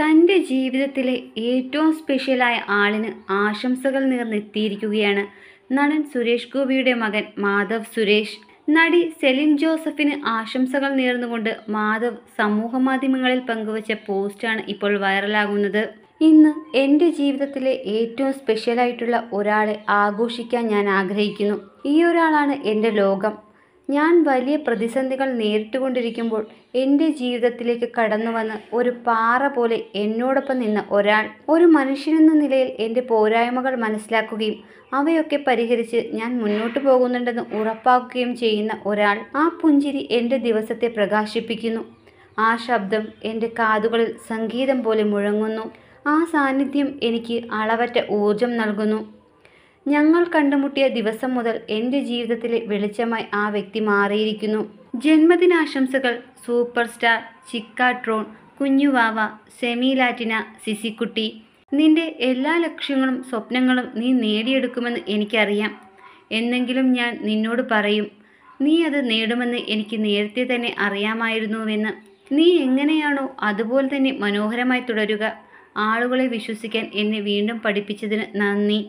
തൻ്റെ ജീവിതത്തിലെ ഏറ്റവും സ്പെഷ്യലായ ആളിന് ആശംസകൾ നേർന്നെത്തിയിരിക്കുകയാണ് നടൻ സുരേഷ് ഗോപിയുടെ മകൻ മാധവ് സുരേഷ് നടി സെലിൻ ജോസഫിന് ആശംസകൾ നേർന്നുകൊണ്ട് മാധവ് സമൂഹ മാധ്യമങ്ങളിൽ പങ്കുവച്ച പോസ്റ്റാണ് ഇപ്പോൾ വൈറലാകുന്നത് ഇന്ന് എൻ്റെ ജീവിതത്തിലെ ഏറ്റവും സ്പെഷ്യലായിട്ടുള്ള ഒരാളെ ആഘോഷിക്കാൻ ഞാൻ ആഗ്രഹിക്കുന്നു ഈ ഒരാളാണ് എൻ്റെ ലോകം ഞാൻ വലിയ പ്രതിസന്ധികൾ നേരിട്ടുകൊണ്ടിരിക്കുമ്പോൾ എൻ്റെ ജീവിതത്തിലേക്ക് കടന്നു വന്ന് ഒരു പാറ പോലെ എന്നോടൊപ്പം നിന്ന ഒരാൾ ഒരു മനുഷ്യനെന്ന നിലയിൽ എൻ്റെ പോരായ്മകൾ മനസ്സിലാക്കുകയും അവയൊക്കെ പരിഹരിച്ച് ഞാൻ മുന്നോട്ട് പോകുന്നുണ്ടെന്ന് ഉറപ്പാക്കുകയും ചെയ്യുന്ന ഒരാൾ ആ പുഞ്ചിരി എൻ്റെ ദിവസത്തെ പ്രകാശിപ്പിക്കുന്നു ആ ശബ്ദം എൻ്റെ കാതുകളിൽ സംഗീതം പോലെ മുഴങ്ങുന്നു ആ സാന്നിധ്യം എനിക്ക് അളവറ്റ ഊർജം നൽകുന്നു ഞങ്ങൾ കണ്ടുമുട്ടിയ ദിവസം മുതൽ എൻ്റെ ജീവിതത്തിലെ വെളിച്ചമായി ആ വ്യക്തി മാറിയിരിക്കുന്നു ജന്മദിനാശംസകൾ സൂപ്പർ സ്റ്റാർ ചിക്കാട്രോൺ കുഞ്ഞുവാവ സെമി ലാറ്റിന സിസിക്കുട്ടി നിന്റെ എല്ലാ ലക്ഷ്യങ്ങളും സ്വപ്നങ്ങളും നീ നേടിയെടുക്കുമെന്ന് എനിക്കറിയാം എന്നെങ്കിലും ഞാൻ നിന്നോട് പറയും നീ അത് നേടുമെന്ന് എനിക്ക് നേരത്തെ തന്നെ അറിയാമായിരുന്നുവെന്ന് നീ എങ്ങനെയാണോ അതുപോലെ തന്നെ മനോഹരമായി തുടരുക ആളുകളെ വിശ്വസിക്കാൻ എന്നെ വീണ്ടും പഠിപ്പിച്ചതിന് നന്ദി